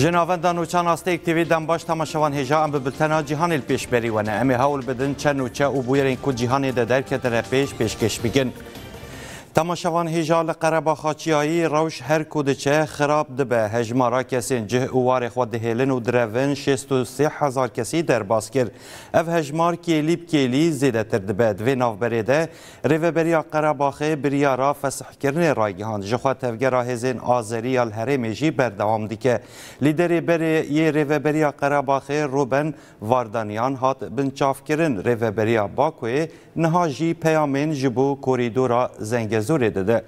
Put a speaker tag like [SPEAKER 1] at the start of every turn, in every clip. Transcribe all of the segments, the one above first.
[SPEAKER 1] جناوندان و چان آستیک تیوی دن باش تماشوان هجا ام ببلتنا جیهان الپیش بری ونه امی هاول بدن چن و چه و بویرین کو جیهان ده درکت را پیش پیش کش بگن تماشاوان هیجا لقربا خاچیایی روش هر کودچه خراب دبه هجمارا کسین جه اوار خود دهیلن و درون 63 هزار کسی در باز کر اف هجمار کیلی بکیلی زیده تر دبه دوی ناف بریده ریوه بریا قرباخه بریا را فسح کرنه رایگهان جخوا تفگرا هزین آزری الهرمی جی بردوام دیکه لیدری بری یه ریوه بریا قرباخه روبن واردانیان هات بنچاف کرن ریوه بریا باکوی نها جی پیامین جبو کوریدورا زنگز Suriye'de de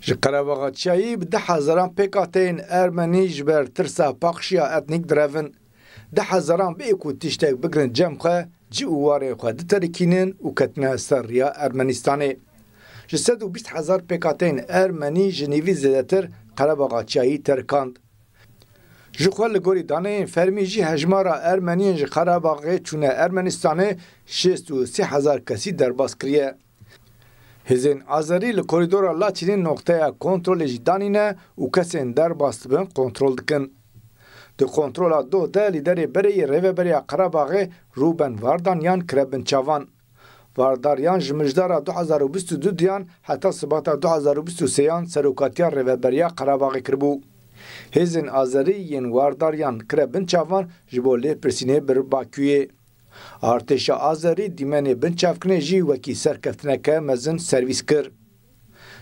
[SPEAKER 1] Ji qerevaxatçiyayî
[SPEAKER 2] bi deh hezaran PKTên Ermenî ji ber tirsa paqşiya etnik direvin, deh hezaran bê ku tiştek bigirin cem xwe ci û warê xwe diterikînin û ketine ser riya Ermenistanê. Ji sed û bîst hezar PKTên Ermenî ji nîvî zêdetir qerevaxatçiyayî terkand. ji xwe li gorî daneyên fermî jî hejmara Ermeniyên ji Qerebağê çûne Ermenistanê şêst û sê hezar kesî derbas kiriye. Hêzên Azerî li koridora Laçinê noktaya kontrolê jî danîne û kesên derbas dibin kontrol dikin. Di kontrola do de liderê bereyê rêveberiya Qerebağê Ruben Vardanyan kirebin çavan. Vardaryan ji mijdara 2022 diyan heta sibata 2023 yan serokatiya rêveberiya Qerebağê kiribû. Hezin Azeriyen wardaryan krebin çavan jibole pirsine bir Baküye. Arteşa Azeri dimene bin çavkine jî vekî serkeftineke mezin servis kir.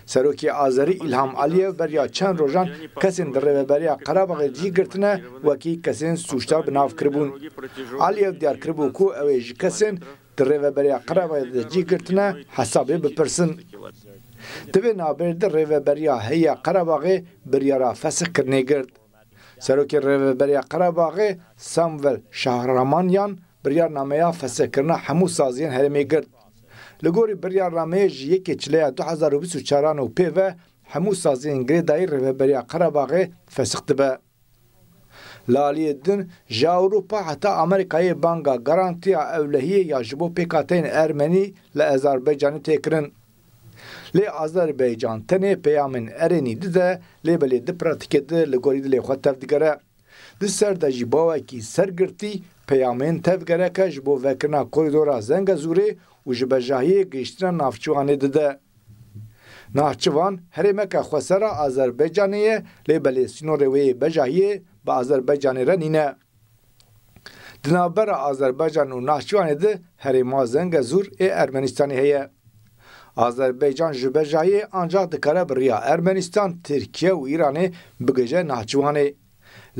[SPEAKER 2] Serokî Azerî İlham Aliyev beriya çend rojan kesên di rêveberiya Qerabaxê cî girtine wekî kesên sûjta binav kiribûn. Aliyev diyar kiribû ku ew ê ji kesên di rêveberiya Qerabaxê de cî girtine hesabê bipirsin. دوی نابرد ریوبریا هیا قرباغی بریارا فسخ کرنه گرد. سروک ریوبریا قرباغی سامول شهرامانیان بریار نامه فسخ کرنه همو سازین هرمی گرد. لګوري بریا رامېج یکې چلې 2024 او پی و همو سازین ګری دای رهبری قرباغه فسخته به لالی دن جا اروپا حتی امریکای بانگا گارانتیا اولهیه یا جبو پیکاتین ارمنی لازربیجانی تکرن لی Azerbaycan tenê peyamin erenî dide lê belê dipratike de li gorî dilê xwe tevdigere. Di ser de jî bawekî sergirtî peyamên tevgereke ji bo vekirina koridora Zengezurê û ji bejahiyê gihiştina navçiwanê dide. Navçivan herêmeka xwesera Azerbaycanê ye lê belê sînorê wê bejahiyê bi Azerbaycanê re nîne. Di navbera Azerbaycan û Nahçıvanê de herêma Zengezur ê Ermenistanê heye. Azerbaycan ji bejayê ancak dikare biriya Ermenistan, Tirkiye û Îranê bigêje Nahçıvanê.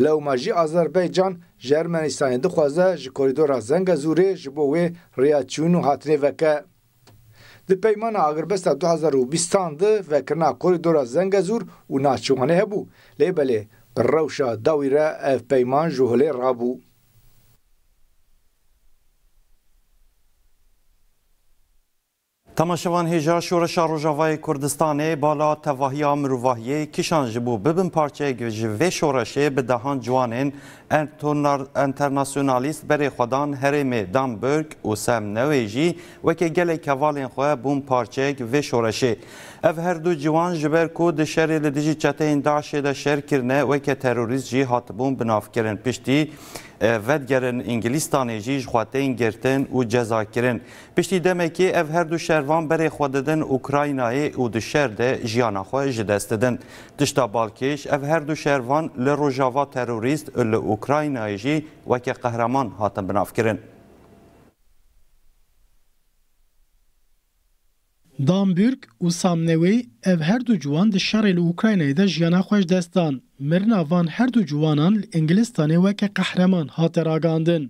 [SPEAKER 2] Lewma jî Azerbaycan ji Ermenistanê dixwaze ji koridora Zengezûrê ji bo wê rêya çûn û hatinê veke. Di peymana Agirbesta 2020 de vekirina koridora Zengezûr û Nahçıvanê hebû. Lêbelê bi rewşa dawî re ev peyman ji holê rabû.
[SPEAKER 1] تماشوان هیجا شورش روژاوای کردستان بالا تواهی مروواهی کشان جبو ببن پارچه جوه شورشه به دهان جوانین انترناسیونالیست بری خودان هرم دامبرگ و سم نویجی وکه گل کوالین خواه بون پارچه جوه شورشه Ev her du ciwan ji ber ku di şerê li dijî çeteyên Daişê de şer kirine weke terorîst jî hatibûn binavkirin piştî e, vedgerin İngilistanê jî ji xwateyên girtin û cezakirin. Piştî demekî ev her du şervan berê xwe didin Ukraynayê û di şer de jiyana xwe ji dest didin. Tişta Balkêş ev her du şervan li rojava terorîst li Ukraynayê jî weke qehraman hatin binavkirin.
[SPEAKER 3] دامبورګ او سامنوي ev her du ciwan di şerê li Ukraynayê de jiyana xweş dest dan. Mirina van her du ciwanan li Ingilistanê weke qehreman hate ragandin.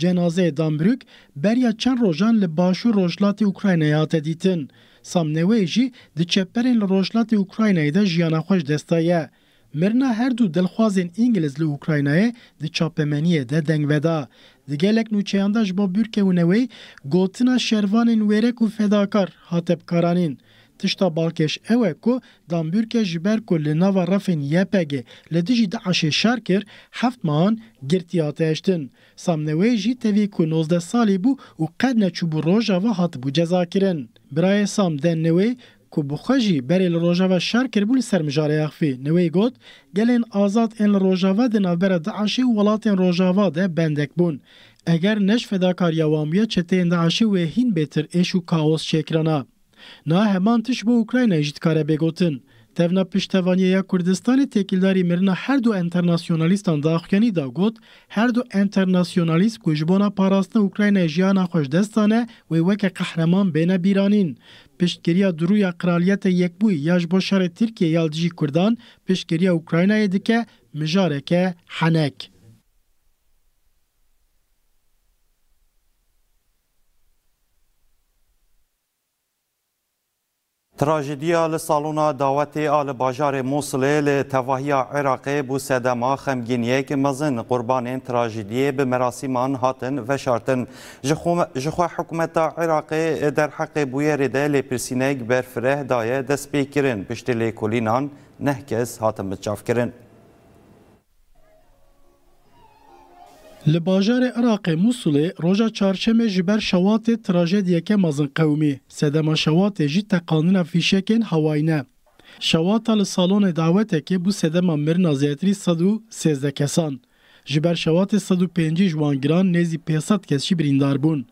[SPEAKER 3] Cenazeyê Dambrûk beriya çend rojan li başû rojlatê Ukraynayê hate dîtin. Samnewê jî di çeperên li rojlatê Ukraynayê de jiyana xweş destaye. Mirna her du delxwazên İngiliz li Ukraynayê di çapemeniyê de dengveda. Di gelek nûçeyan da ji bo bûrkewûnewê gotina şervanên wêrek û fedakar hatepkaranîn. Tişta balkêş ew e ku Danbûrke ji ber ku li nava rafên YPG li dijî Daişê şer kir heft mahan girtiya tiştin. Samnewê jî tevî ku 19 salî bû û qed neçûbû rojava hatibû cezakirin. Birayê Sam Dennewê ku bi berê li Rojava şer kiribû li ser mijareya xwê newê got gelên azad ên li Rojava di navbera Daişê û welatên Rojava de bendek bûn. Eger neş fedakariya wamiya çeteyên Daişê wê hîn bêtir êş û kaos çêkirana. Na heman tiş bo Ukrayna jî dikare bêgotin. Tevna Piştevaniyeya Kurdistanê têkildarî mirina her du internasyonalistan daxuyanî da got, her du internasyonalîst ku ji bona parastina Ukraynayê jiyana xweş destane wê weke qehreman bêne bîranîn. Pêşgeriya Duruya Kraliyeta Yekbûyî ya ji bo şerê Tirkiye ya dijî Kurdan pêşgeriya Ukraynayê dike mijareke henek.
[SPEAKER 1] تراژدیا له سالونا دعوتي ال بازار موصل له تواهیا عراق بو سدما خمگینیه که مزن قربانین تراژدی به مراسمان هاتن و شارتن جخوا حکومت عراق در حق بویر ده له پرسینگ برفره دایه دسپیکرین پشت له کولینان نهکس هاتن بچاف کرن
[SPEAKER 3] Li bajarê Iraqê Musulê roja çarşemê ji ber şewatê trajediyeke mezin qewmî, sedema şewatê jî teqanina fîşekên hewayîne. Şewata li salonê dawetekê bû sedema mirina zêtirî sed û sêzde kesan. Ji ber şewatê sed û pêncî jiwangiran nêzî pêsed kes jî birîndar bûn.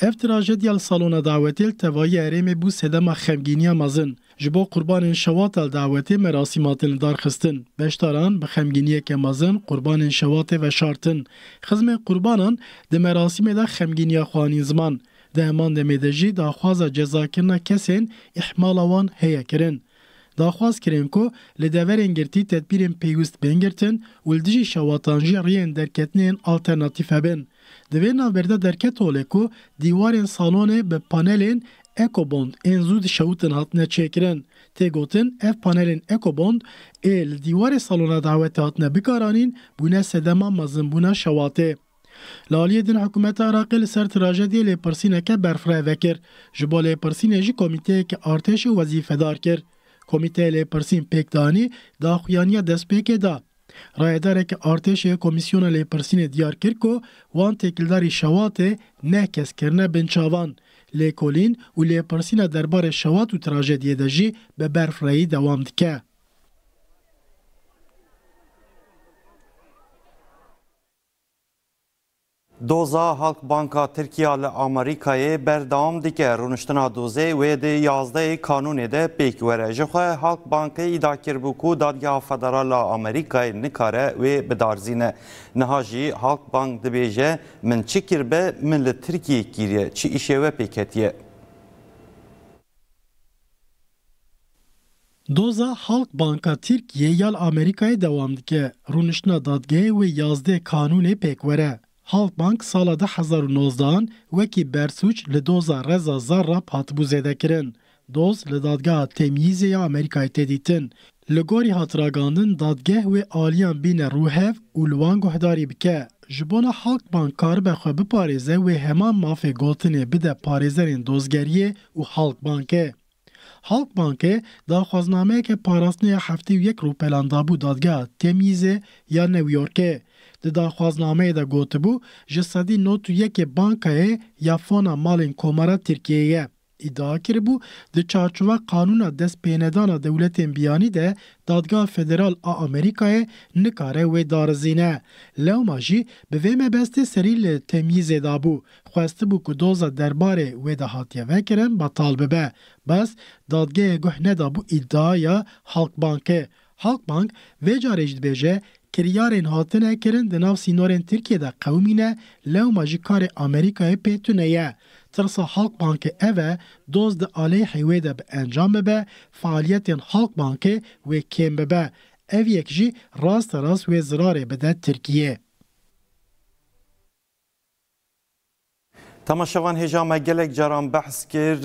[SPEAKER 3] Ev trajediya li salona dawetê li tevayî erêmê bû sedema xemgîniya mezin. ji bo qurbanên şewatel dawetê merasîmatên darxistin. Beşdaran bi xemgîniyeke mezin qurbanên şewatê veşartin. Xizmê qurbanan di merasîmê de xemgîniya xwanîn ziman. Di heman demê de jî daxwaza cezakirina kesên ihmala wan heye kirin. daxwaz kirin ku li deverên girtî tedbîrên pêwîst bingirtin û li dijî şewatan jî riyên derketinên alternatîf hebin. Di vê navberda derket olê ku dîwarên salonê bi Ecobond enzu şahutin hatine çekiren tê ev panelin ekobond, el li dîwarê salona dawetê hatine bikaranîn bûne sedema mezinbûna şewatê. Li aliyê din hikûmeta Iraqê li ser trajediyê lêpirsîneke berfireve vekir. Ji bo lêpirsînê jî komiteyeke artêşê wezîfedar kir. Komîteya lêpirsîn pêkdanî daxuyaniya destpêkê da. Rayedareke artêşê komîsyona persine diyar kir ku wan têkildarî şewatê ne keskirine bin çavan. کولین و در دربار شوات و به برف رایی دوام که.
[SPEAKER 1] دوزا هالک بانکا ترکیه ل آمریکای بردام دیگر رونشتنا دوزه و دی یازده کانون ده پیک ورژه خواه هالک بانک ایداکر بوکو دادگاه فدرال آمریکای نکاره و بدارزینه نهاجی هالک بانک دبیجه من چکر به من ل ترکیه گیریه چی ایشه و پیکتیه
[SPEAKER 3] Doza Halk Banka Tirkiye yal Amerika'ya devam dike. Runuşna dadgeye ve yazde kanune pekvere. Halkbank sala 2019 wekî bersuç li doza reza zarra hatibû zêdekirin. Doz li dadgeha temyîzê ya Amerîkayê tê dîtin. Li gorî hatiragihandin dadgeh wê aliyan bîne rûhev û li wan guhdarî bike. Ji bona Halkbank karibe xwe biparêze wê heman mafê gotinê bide parêzerên dozgeriyê û Halkbankê. Halk Bankê daxwaznameyeke parastinê heftê û yek rûpelan dabû dadgeha Temyîzê ya New Yorke. Di daxwaznameyê de gotibu ji sedî not yekê bankayê ya fona malên komara Tirkiyeyê iddia kiribû di çarçova kanûna destpênedana dewletên biyanî de dadgeha federal a Amerîkayê nikare wê darizîne. Lewma jî bi vê mebestê serî li temyîzê dabû. Xwestibû ku doza derbarê wê de hatiye vekirin batal bibe. Bes dadgehê guh nedabû iddiaya Halkbankê. Halkbank vê carê jî dibêje kiryarên hatine kirin di nav sînorên Tirkiye de qewmî ne lewma ji karê Amerîkayê pê tune ye. Tirsa Halkbankê ev e doz di alê heywe de bi encam bibe, faaliyetên Halkbankê wê kêm bibe. Ev yek jî rast rast wê zirarê bide Tirkiye.
[SPEAKER 1] تماشاوان هجام گلک جاران بحث کرد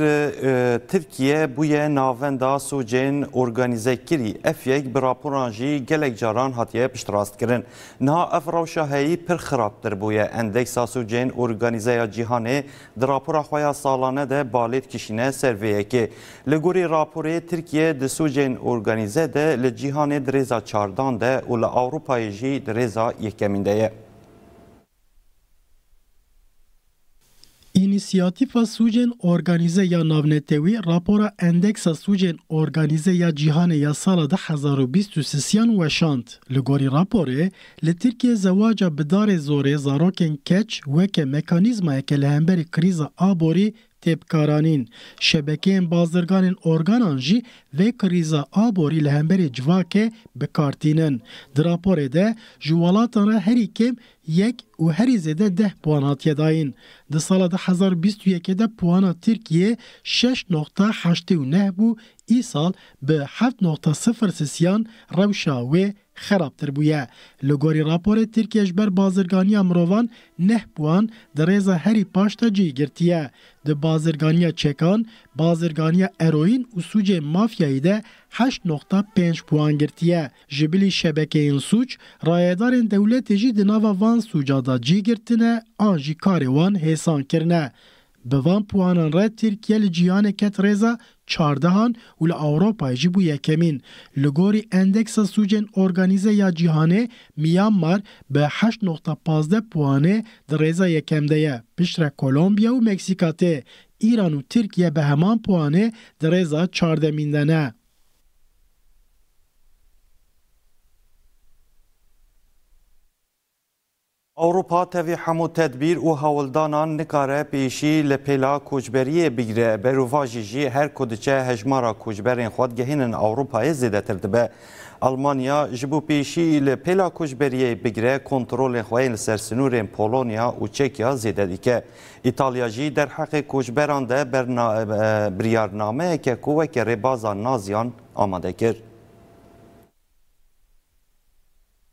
[SPEAKER 1] ترکیه بوی ناوندا سوجین ارگانیزه کری اف یک براپوران جی گلک جاران هاتیه پشتراست کرن نها اف روشاهی پر خرابتر بوی اندکسا سوجین ارگانیزه یا جیهانه دراپورا خویا سالانه ده بالیت کشینه سرویه که لگوری راپوری ترکیه ده سوجین ارگانیزه ده لجیهانه دریزا چاردان ده و لأوروپای جی دریزا یکمینده یه
[SPEAKER 3] Inisiyativa Sucên Organize ya Navnetewî rapora Endeksa Sucên Organize ya Cîhanê ya sala 2023yan weşand. Li gorî raporê li Tirkiye zewaca bidarê zorê zarokên keç weke mekanîzmayeke li hemberî kriza aborî tepkaranên, şebekeyên bazdırganên organan jî vê krîza aborî li hemberê civakê bikartînin. Di raporê de ji welatan re herî kêm yek û herî zêde deh puan hatiye dayîn. Di sala 2021 de puana Tirkiye 6.89 bû, îsal bi 7.0 sisyan rewşa wê خرابتر بویە لە گۆری راپۆرە ترکیەش بەر بازرگانیە مرۆڤان نەهبووان درێزە هەری پاشتە جێگرتیە di bazirganiya çekan, bazirganiya eroin û sucê mafyayî de 8.5 puan girtiye. Ji bilî şebekeyên suç, rayedarên dewletê jî di nava van suca da cî girtine, an jî karê wan hêsan kirine. Bi van puanan re Tirkiye li ciyanê ket چاردهان و لە ئەوروپای جی بوو یەکەمین لە گۆری ئەندێکسە سوجێن ئۆرگانیزە یا جیهانێ میانمار بە 8.15 پوانێ درێزە یەکەمدەیە پشترە کۆلمبیا و مەکسیکاتێ ئیران و ترکیە بە هەمان پوانێ درێزە چاردەمیندەنە.
[SPEAKER 1] Avrupa tevî hemû tedbîr û hewildanan nikare pêşî li pêla koçberiyê bigire. Berûvajî her ku diçe hejmara koçberên xwedgehînên Awropayê zêdetir dibe. Almanya ji bo pêşî li pêla koçberiyê bigire kontrolên xwe Polonya û Çekya zêde dike. İtalya jî derheqê koçberan de e, e, biryarnameyeke ku weke rêbaza naziyan amade kir.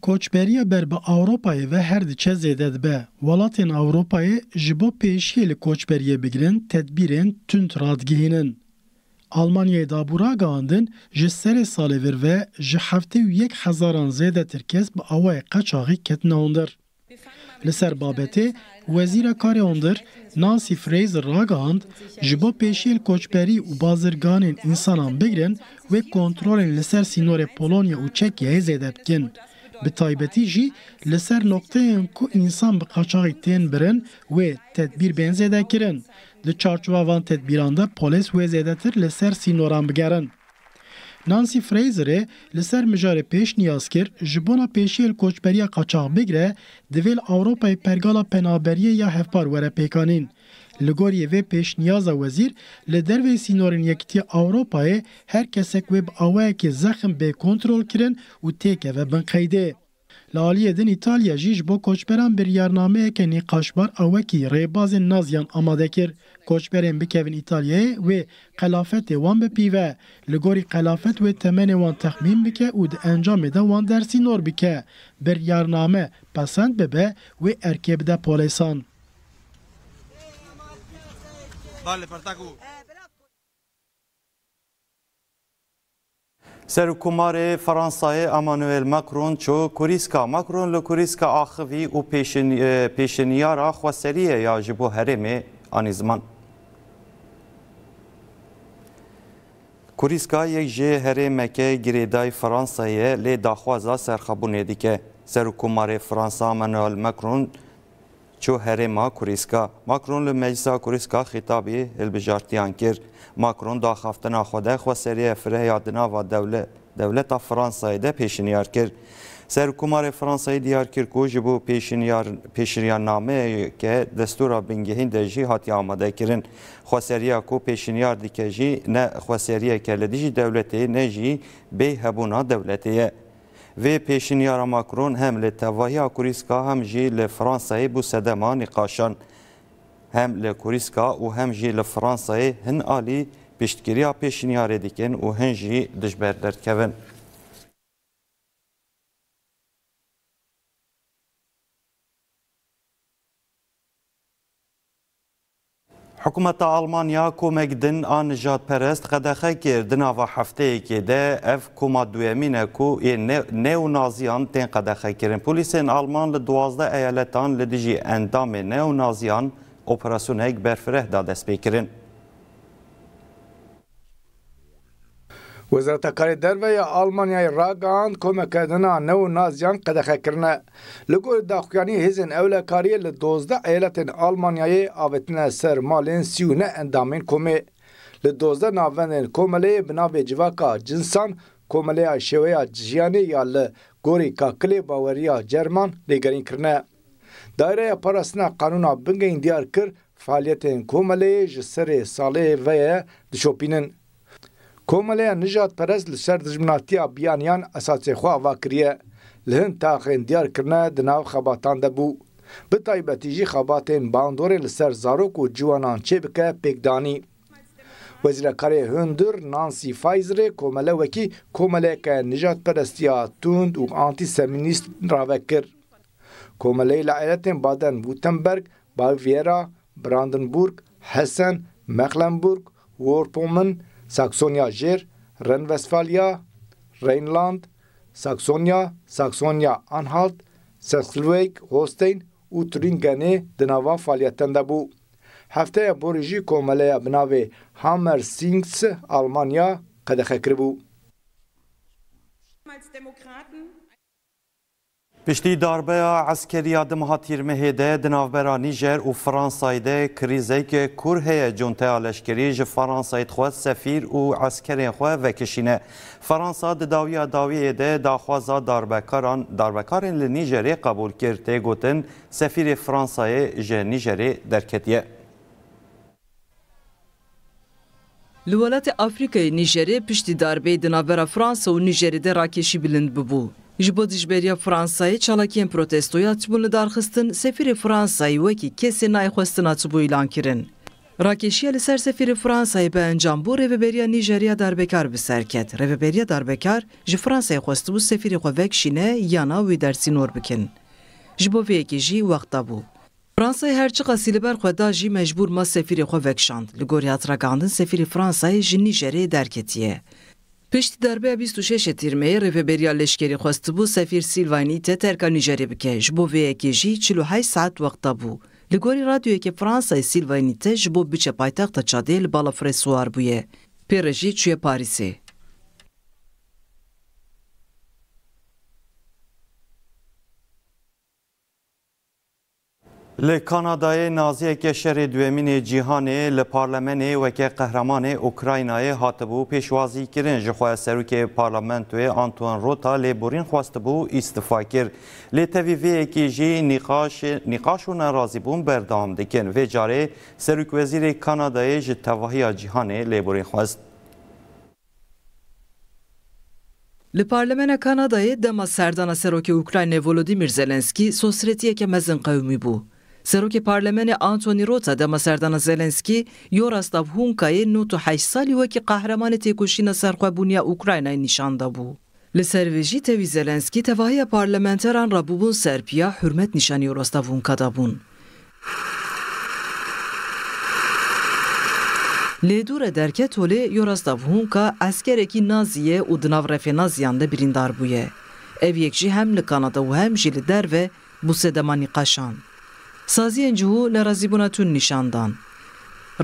[SPEAKER 3] Koçberiya ber bi Avrupayê ve herdi diçe be, valatin Avrupa'yı, jibo ji bo pêşiyê li koçberiyê bigirin tedbirên tund radgihînin. Almanyayê dabura gandin ji ve ji heftê û yek hezaran zêde tirkes bi awayê qeçaxî ketine ondir. Li ser babetê wezîra karê Nancy Fraser ragand jibo bo pêşiyên koçberî û bazirganên însanan bigirin ve kontrolin li ser Polonya û Çekiyeyê zêde به تایبەتی ژی لەسەر نقطەیان کو ئینسان بە قاچاقی تێن برن وێ تدبیر بێن زێدەکردن li çarçivavan tedbiranda polis wê zêdetir li ser sînoran bigerin. Nancy Fraser e, li ser mijarê pêş niyaz kir ji bona pêşiyê koçberiya qaçax bigre divê Ewropayê pergala penaberiyê ya hevpar were pêkanîn. Li goriyê vê pêşniyaza wezîr li dervê sînorên yekîtiya Ewropayê her kesek wê bi awayekê zexim bê kontrol kirin û têkeve bin qeydê. Li aliyê din Îtalya jî ji bo koçberan biryarnameyeke nîqaşbar awekî rêbazên naziyan amade kir. Koçberên bikevin Îtalyayê wê qelafetê wan bipîve. Li gorî qelafet wê temenê wan texmîn bike û di encamê de wan dersînor bike. Biryarname pesend bibe wê erkê bide polêsan.
[SPEAKER 1] Vale, Partacu. سرکومار فرانسای امانوئل ماکرون چو کوریسکا ماکرون لو کوریسکا آخوی و پیشن پیشنیارا خواسریه یا جبو هرم آن زمان کوریسکا یک جه هرمکه گریدای فرانسای لی داخوازا سرخبونه دیگه سرکومار فرانسا امانوئل ماکرون çu herêma Kurîska Makron li Meclisa Kurîska xîtabî hilbijartiyan kir. Macron da xaftina xwe de xwe seriye fireya di nava dewleta Fransayê de pêşiniyar kir. Serkumarê Fransayê diyar kir ku ji bo pêşiryannameyê ke destûra bingehîn de jî hatiye amadekirin. Xweseriya ku pêşiniyar dike jî ne xweseriyeke li dijî dewletê ne jî bê hebûna dewletê Vê pêşiniya Macron hem li tevahiya Kurîska hem jî li Fransayê bû sedema nîqaşan hem li Kurîska û hem jî li Fransayê hin alî piştgiriya pêşinyarê dikin û hin jî dijber derkevin. Hikûmeta Almanya komek din a nijadperest qedexekir di nava hefteyekê de ev koma duyemîne ku neonaziyan tên qedexekirin. Polîsên Alman li duwazda eyaletan li dijî endamê neonaziyan operasyoneyek berfireh da dest pêkirin.
[SPEAKER 2] Wezareta Karê Derve ya Almanyayê ragan komekerdina newû naziyan qedexekirine. Li gorî daxuyanî hêzên ewlekariyê li dozdeh eyaletên Almanyayê avêtine ser malên sî û ne endamên komê. Li dozdeh navendên komeleyê bi navê civaka cinsan komeleya şeweya jiyanê ya li gorî kakilê baweriya Cerman lêgerînkirine. Daireya Parastina Kanûna Bingên diyar kir faaliyetên komeleyê ji serê salê ve ye dişopînin. Komeleya nijat perez li ser dijminatiya biyaniyan esasê xwe ava kiriye li hin taxên diyarkirine di nav xebatan de bû. Bi taybetî jî xebatên bandorê li ser zarok û ciwanan çê bike pêkdanî. Wezîrekarê hundir Nancy Faizerê komele wekî komeleke nijatperestiya tund û antiseminîst ravekir. Komeleyê li eyaletên Baden-Württemberg, Bavyera, Brandenburg, Hessen, Mecklenburg, Worpomen, Սաքսոնիա Ժեր, Ռենվեսֆալիա, Ռեյնլանդ, Սաքսոնիա, Սաքսոնիա Անհալտ, Սեսլվեյք, Հոստեյն ու Տրինգենե դնավա ֆալիատանդաբու Հəftəyə borıjı komələyə binavê Hammer Sings Almanya qədəxəkribû.
[SPEAKER 1] Als Demokraten Piştî darbeya eskerî Dimha Tîrmihê de di navbera Nîjer û Fransayê de krîzeke kur heye conteya leşkerî ji Fransayê xwe sefîr û eskerên xwe vekişîne. Fransa di dawiya dawiyê de daxwaza darbekaran darbekarên li Nîjerê qebûl kir tê gotin sefîrê Fransayê ji Nîjerê derketiye.
[SPEAKER 4] Li welatê Afrikayê Nîjerê piştî darbeyê di navbera Fransa û Nîjerê de rakêşî bilind bibû. Ji bo dijberiya Fransayê çalakiyên protestoya hatibûn li darxistin sefirê Fransayê wekî kesên nayxwestin hatibû îlan kirin. Rakeşiya li ser sefirê Fransa'yı bi encambû Rêveberiya Nîjeriya derbekar bi ser ket. Rêveberiya derbekar ji Fransa'yı xwestibû bu xwe vek şîne yana wî dersînor bikin. Ji bo vêyekê jî wexta bû. her çi qasî li ber mecbur da jî mecbûr ma sefirê xwe vekşand. Li gorî hatira gandin ji Nîjeriyê derketiye. Pişti darbe 26 تیرمه رفبریا لشکری خواست بو سفیر سیلوانی ته ترکا نیجری بکه جبو وی اکی جی 48 ساعت وقتا بو. لگوری رادیو که فرانسای سیلوانی ته جبو بچه پایتخت چاده لبالا فرسوار بویه. پیرجی چوی پاریسی. ل
[SPEAKER 1] کانادای نازی که شر دومین جهانی، لی پارلمنه و که قهرمان اوکراینای هاتبو پیشوازی کرن جخواه سروک توی آنتون روتا لی بورین خواست بو استفا کر لی تویوی که جی نقاش, نقاش و نرازی بون بردام دکن و جاره سروک وزیر کانادای تواهی جهانی لی بورین
[SPEAKER 4] خواست ل پارلمن کانادای دما سردان serokê اوکراین ولودیمیر زلنسکی sosretiye که قومی قومی Serokê Parlamenê Antonî Rota dema serdana Zelenskî yo rastavhûnkayê nû û heşt salî wekî qahremanê têkoşîna serxwebûniya Ukraynayê nîşan dabû. Li ser vê jî tevî Zelenskî tevahiya parlamenteran rabûbûn Serbiya hürmet nîşanî rastavhûnka dabûn. Lêdûre derket holê yo rastavhûnka eskerekî Naziyê û di nav refê Naziyan de birîndar bûye. Ev yek jî hem li Kanada û hem jî li derve bu sedema nîqaşan. سازیên cihû li Rezîbûna tûn nîşandan.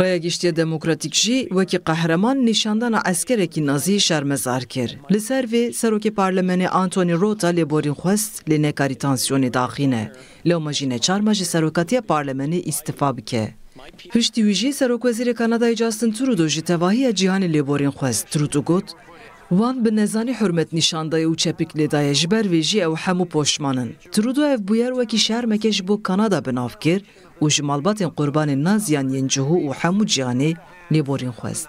[SPEAKER 4] Raya Giştiya Demokratîk jî wekî qehreman nîşandana eskerekî nazî şermezar kir. Li ser vê serokê parlamenê Antony Rota lê xwest lê nekarî tansiyonê daxîne. Lewma jî ji serokatiya parlamenê îstifa bike. Piştî wî jî serokwezîrê Kanadayê Justin Trudeau ji tevahiya cîhanê lêborîn xwest. Trudeau got, Wan bi nezanî hurmet nîşandaya û çepikli daye ve ber jî ew hemû poşmanın. Trudeau ev bûyer wekî şermeke ji bo Kanada binav kir û ji malbatên qurbanên naziyan yên cihû û hemû ciyanê lêborîn xwest.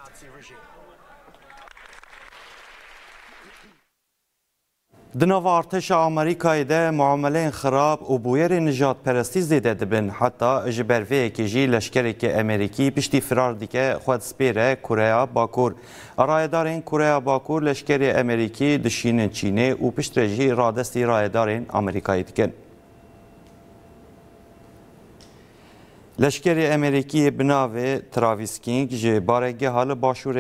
[SPEAKER 4] د نوو
[SPEAKER 1] ارتش امریکای د معاملین خراب او بویر نجات پرستی زیده دبن حتی جبروی که جی لشکری که امریکی پشتی فرار دیگه خود سپیره کوریا باکور رایدارین کوریا باکور لشکری امریکی دشین چینه او پشت رجی رادستی رایدارین امریکایی دیگن لشکری امریکی بناوی تراویسکینگ جی بارگی حال باشور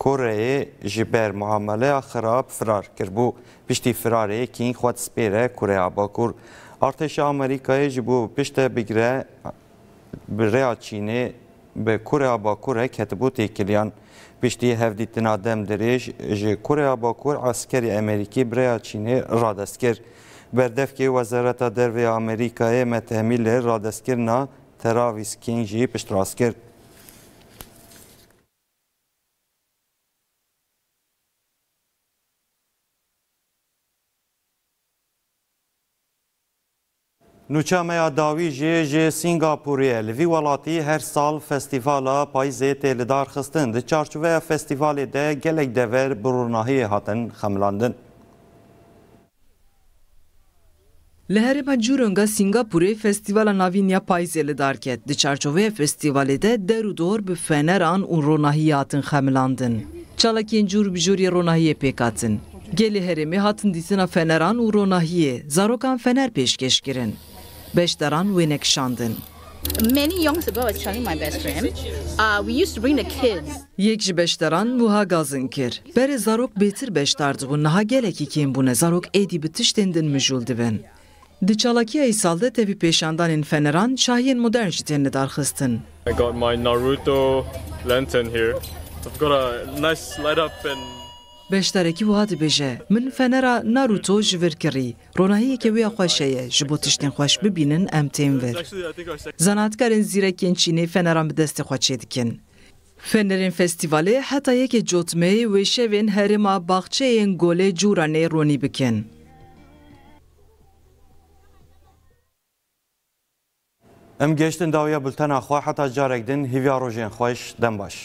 [SPEAKER 1] Koreyê ji ber muameleya xirab firar kiribû piştî firarê kîn xwed spêre Koreya Bakur. Artêşa Amerîkayê ji bo pişte bigire bi rêya Çînê bi Koreya Bakurek hetibû têkiliyan. Piştî hevdîtina dem dirêj ji Koreya Bakur askerî Amerîkî bi rêya Çînê radestkir. Berdevkê Wezareta Derve Amerîkayê metehmîlê radestkirina teravîskîn jî piştras kir. Nûçameya dawî jê ji Singapurê li vî welatî her sal festîvala payîzê têlidar xistin. Di çarçoveya festîvalê de gelek dever bi rûnahiyê hatin xemlandin.
[SPEAKER 4] Li herêma Cûranga Singapurê festîvala navînya payîzê li dar ket. Di çarçoveya festîvalê de der û dor bi feneran û rûnahiyê hatin xemlandin. Çalakên cûr bi cûrê rûnahiyê pêk Gelê herêmê hatin dîtina feneran û rûnahiyê. Zarokan fener pêşkeş kirin. Bejdaran Winekşandın. Many years ago, I was telling my best friend, uh, we used to bring the kids. Yekji beşteran muha gazinkir. Bere zarok betir beştardı bu naha gelek ikin bu ne zarok edi bitiş dendin müjul dibin. Diçalakiya isalda tevi peşandanin feneran şahin modern jitenini darxistin.
[SPEAKER 3] I got my Naruto lantern here.
[SPEAKER 4] I've got a nice light up and بەشدارێکی وهات بێژێ من فەنەرا ناروتۆ ژver کڕی ڕۆناهەیەکە وێ خۆشەیە ji بۆ tiştên xweş bibînin em têm vir. Zanatkarên zîrekên Çînê feneran bi destê xwe çê dikin. Fenerên festivalê heta yekê cotmeyê wê şevên herêma baxçeyên golê cûranê ronî bikin.
[SPEAKER 1] Em geştin dawiya bültena xwe heta carekdin hêviya rojên xweş dem baş.